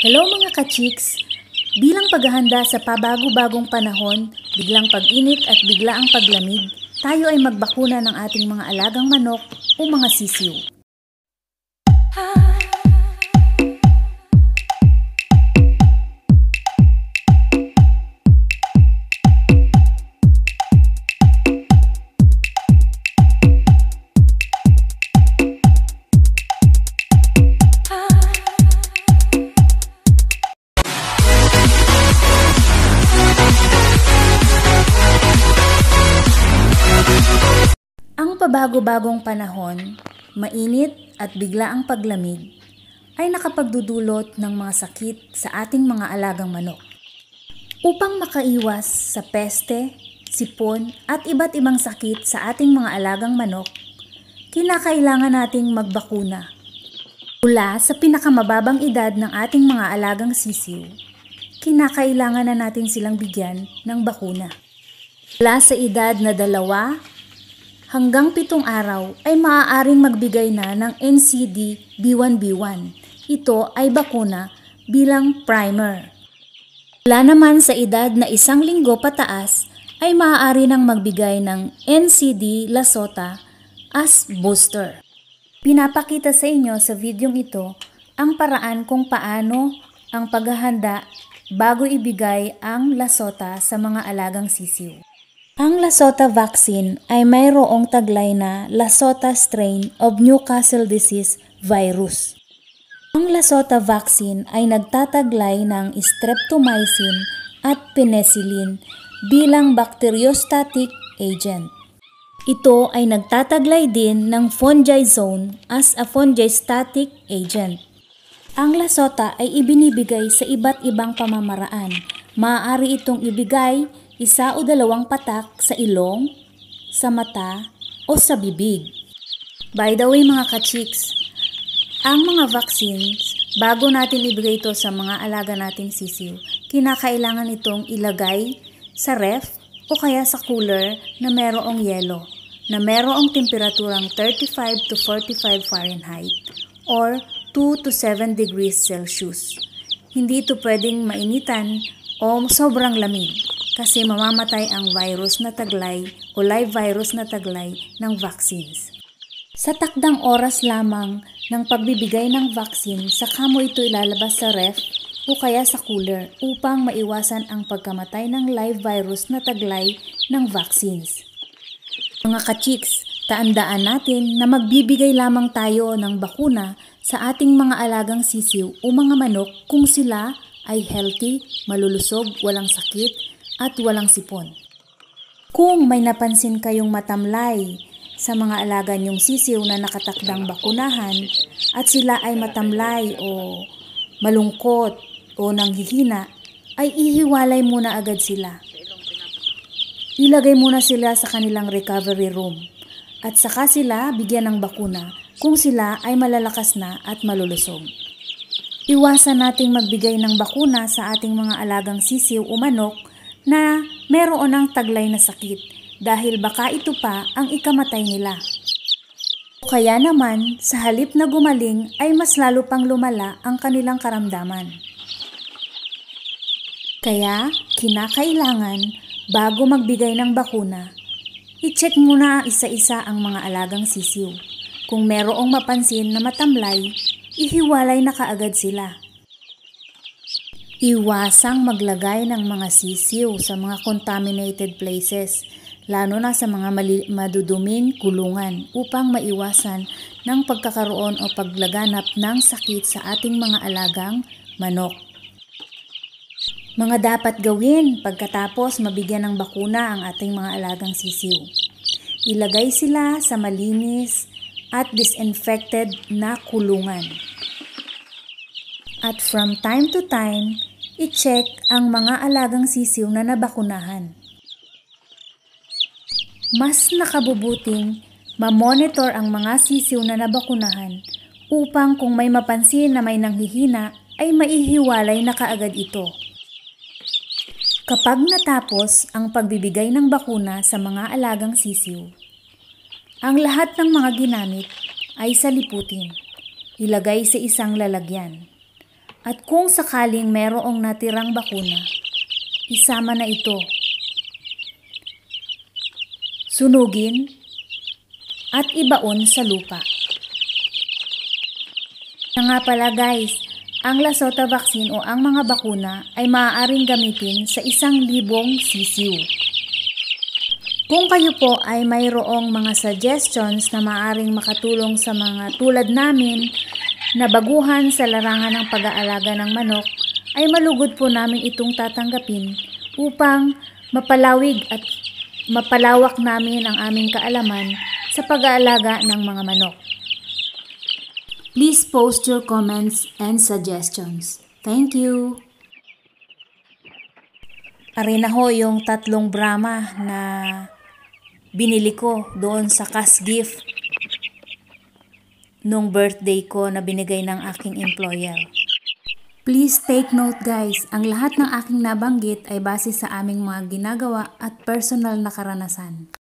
Hello mga ka-chicks! Bilang paghahanda sa pabago-bagong panahon, biglang pag-init at biglaang paglamig, tayo ay magbakuna ng ating mga alagang manok o mga sisiw. pabago-bagong panahon, mainit at bigla ang paglamig ay nakapagdudulot ng mga sakit sa ating mga alagang manok. Upang makaiwas sa peste, sipon at iba't ibang sakit sa ating mga alagang manok, kinakailangan nating magbakuna. Mula sa pinakamababang edad ng ating mga alagang sisiw, kinakailangan na natin silang bigyan ng bakuna. Mula sa edad na dalawa hanggang pitong araw ay maaaring magbigay na ng NCD B1B1. Ito ay bakuna bilang primer. Wala naman sa edad na isang linggo pataas ay maaari nang magbigay ng NCD Lasota as booster. Pinapakita sa inyo sa videong ito ang paraan kung paano ang paghahanda bago ibigay ang Lasota sa mga alagang sisiw. Ang Lasota vaccine ay mayroong taglay na Lasota strain of Newcastle disease virus. Ang Lasota vaccine ay nagtataglay ng streptomycin at penicillin bilang bacteriostatic agent. Ito ay nagtataglay din ng fungicide as a fungistatic agent. Ang Lasota ay ibinibigay sa iba't ibang pamamaraan. Maaari itong ibigay isa o dalawang patak sa ilong, sa mata, o sa bibig. By the way mga kachiks, ang mga vaccines, bago natin ibigay ito sa mga alaga nating sisiw, kinakailangan itong ilagay sa ref o kaya sa cooler na merong yelo, na merong temperaturang 35 to 45 Fahrenheit or 2 to 7 degrees Celsius. Hindi ito pwedeng mainitan o sobrang lamig kasi mamamatay ang virus na taglay o live virus na taglay ng vaccines. Sa takdang oras lamang ng pagbibigay ng vaccine, saka mo ito ilalabas sa ref o kaya sa cooler upang maiwasan ang pagkamatay ng live virus na taglay ng vaccines. Mga kachiks, taandaan natin na magbibigay lamang tayo ng bakuna sa ating mga alagang sisiw o mga manok kung sila ay healthy, malulusog, walang sakit, at walang sipon. Kung may napansin kayong matamlay sa mga alaga niyong sisiw na nakatakdang bakunahan at sila ay matamlay o malungkot o nanghihina, ay ihiwalay muna agad sila. Ilagay muna sila sa kanilang recovery room at saka sila bigyan ng bakuna kung sila ay malalakas na at malulusog. Iwasan nating magbigay ng bakuna sa ating mga alagang sisiw o manok na meron ng taglay na sakit dahil baka ito pa ang ikamatay nila. kaya naman, sa halip na gumaling ay mas lalo pang lumala ang kanilang karamdaman. Kaya, kinakailangan, bago magbigay ng bakuna, i-check muna isa-isa ang mga alagang sisiw. Kung merong mapansin na matamlay, ihiwalay na kaagad sila Iwasang maglagay ng mga sisiw sa mga contaminated places, lalo na sa mga maduduming kulungan upang maiwasan ng pagkakaroon o paglaganap ng sakit sa ating mga alagang manok. Mga dapat gawin pagkatapos mabigyan ng bakuna ang ating mga alagang sisiw. Ilagay sila sa malinis at disinfected na kulungan. At from time to time, i-check ang mga alagang sisiw na nabakunahan. Mas nakabubuting mamonitor ang mga sisiw na nabakunahan upang kung may mapansin na may nanghihina ay maihiwalay na kaagad ito. Kapag natapos ang pagbibigay ng bakuna sa mga alagang sisiw, ang lahat ng mga ginamit ay saliputin, ilagay sa isang lalagyan. At kung sakaling merong natirang bakuna, isama na ito. Sunugin at ibaon sa lupa. Na nga pala guys, ang Lasota vaccine o ang mga bakuna ay maaaring gamitin sa isang libong sisiw. Kung kayo po ay mayroong mga suggestions na maaaring makatulong sa mga tulad namin na baguhan sa larangan ng pag-aalaga ng manok ay malugod po namin itong tatanggapin upang mapalawig at mapalawak namin ang aming kaalaman sa pag-aalaga ng mga manok. Please post your comments and suggestions. Thank you! Arena ho yung tatlong Brahma na binili ko doon sa cash gift nung birthday ko na binigay ng aking employer. Please take note guys, ang lahat ng aking nabanggit ay base sa aming mga ginagawa at personal na karanasan.